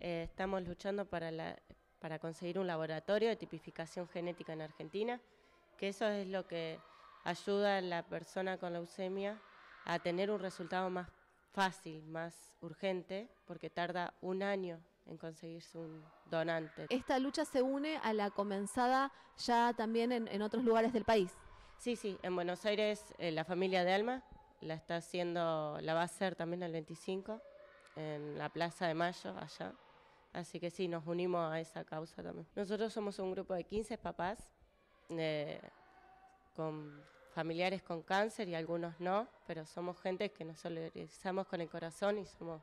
Eh, estamos luchando para, conseguir un laboratorio de tipificación genética en Argentina, que eso es lo que ayuda a la persona con leucemia a tener un resultado más fácil, más urgente, porque tarda un año en conseguirse un donante. Esta lucha se une a la comenzada ya también en, otros lugares del país. Sí, sí, en Buenos Aires eh, la familia de Alma la está haciendo, la va a hacer también el 25 en la Plaza de Mayo allá. Así que sí, nos unimos a esa causa también. Nosotros somos un grupo de 15 papás eh, con familiares con cáncer y algunos no, pero somos gente que nos solidarizamos con el corazón y somos,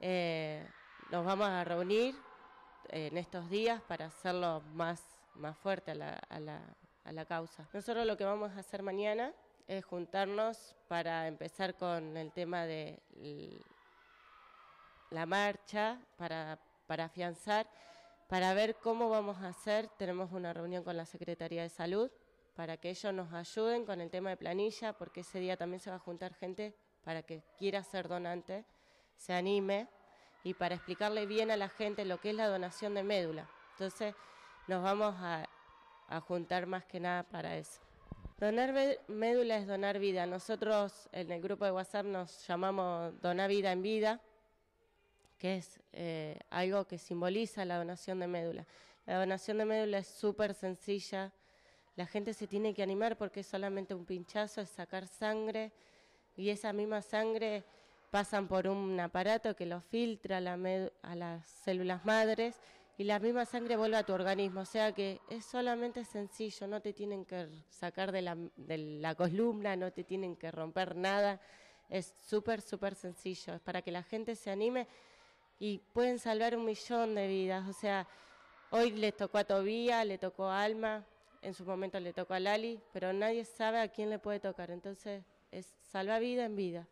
eh, nos vamos a reunir en estos días para hacerlo más, más fuerte a la, a, la, a la causa. Nosotros lo que vamos a hacer mañana es juntarnos para empezar con el tema de la marcha para, afianzar, para ver cómo vamos a hacer. Tenemos una reunión con la Secretaría de Salud para que ellos nos ayuden con el tema de planilla, porque ese día también se va a juntar gente para que quiera ser donante, se anime y para explicarle bien a la gente lo que es la donación de médula. Entonces nos vamos a, a juntar más que nada para eso. Donar médula es donar vida. Nosotros en el grupo de WhatsApp nos llamamos Donar vida en vida que es eh, algo que simboliza la donación de médula. La donación de médula es súper sencilla, la gente se tiene que animar porque es solamente un pinchazo, es sacar sangre y esa misma sangre pasan por un aparato que lo filtra a, las células madres y la misma sangre vuelve a tu organismo. O sea que es solamente sencillo, no te tienen que sacar de la, de la columna, no te tienen que romper nada. Es súper, súper sencillo, es para que la gente se anime y pueden salvar un millón de vidas. O sea, hoy le tocó a Tobía, le tocó a Alma, en su momento le tocó a Lali, pero nadie sabe a quién le puede tocar. Entonces, es salva vida en vida.